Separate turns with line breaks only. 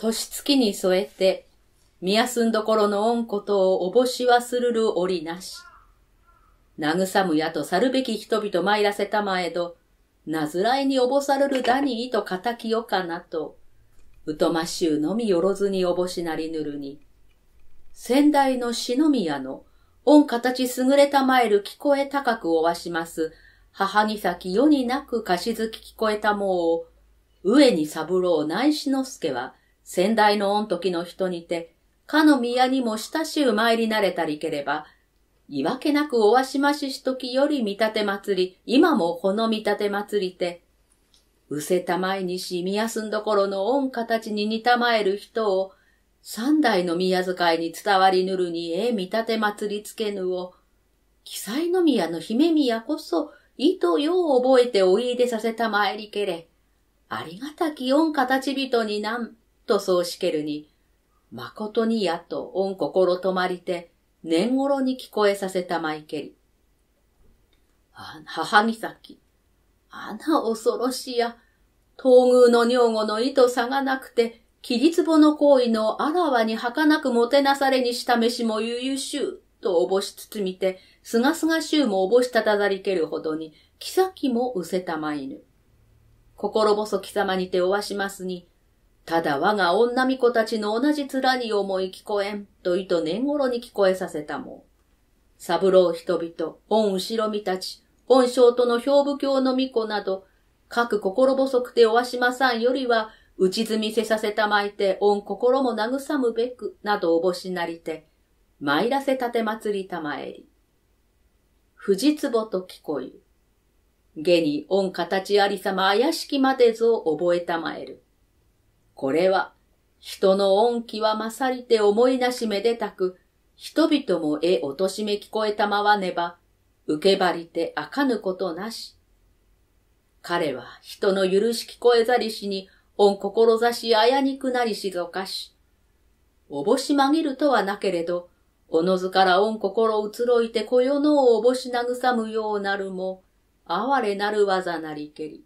年月に添えて、宮すんどころの恩ことをおぼしはするる折なし。慰むやと去るべき人々参らせたまえど、なずらいにおぼさるるだにいと敵よかなと、うとましゅうのみよろずにおぼしなりぬるに、先代のみ宮の、恩形優れたまえる聞こえ高くおわします、母に先世になく貸しずき聞こえたもうを、上に三郎内のすけは、先代の御時の人にて、かの宮にも親しゅう参りなれたりければ、いわけなくおわしまししときより見立て祭り、今もこの見立て祭りて、うせたまえにし宮すんどころの御形に似たまえる人を、三代の宮遣いに伝わりぬるにええ見立て祭りつけぬを、記載の宮の姫宮こそ、意とよう覚えておいでさせたまえりけれ、ありがたき御形人になん、とそうしけるに、まことにやと御心止まりて、年頃に聞こえさせたまいけり。あ母岬崎、あな恐ろしや、東宮の女房の意図差がなくて、切り壺の行為のあらわに儚くもてなされにした飯も悠々しゅう、とおぼしつつみて、すがすがしゅうもおぼしたたざりけるほどに、きさきもうせたまいぬ。心細きさまにておわしますに、ただ我が女巫女たちの同じ面に思い聞こえん、と意図年頃に聞こえさせたも。三郎人々、御後ろ見たち、本省との兵部教の巫女など、各心細くておわしまさんよりは、打ち積みせさせたまいて、御心も慰むべく、などおぼしなりて、参らせたて祭りたまえり。藤壺と聞こゆ。下に御形ありさま怪しきまでぞ覚えたまえる。これは、人の恩気は勝りて思いなしめでたく、人々もえおとしめ聞こえたまわねば、受け張りてあかぬことなし。彼は人の許し聞こえざりしに、恩志あやにくなりしぞかし。おぼしまぎるとはなけれど、おのずから御心うつろいてこよのをおぼし慰むようなるも、哀れなる技なりけり。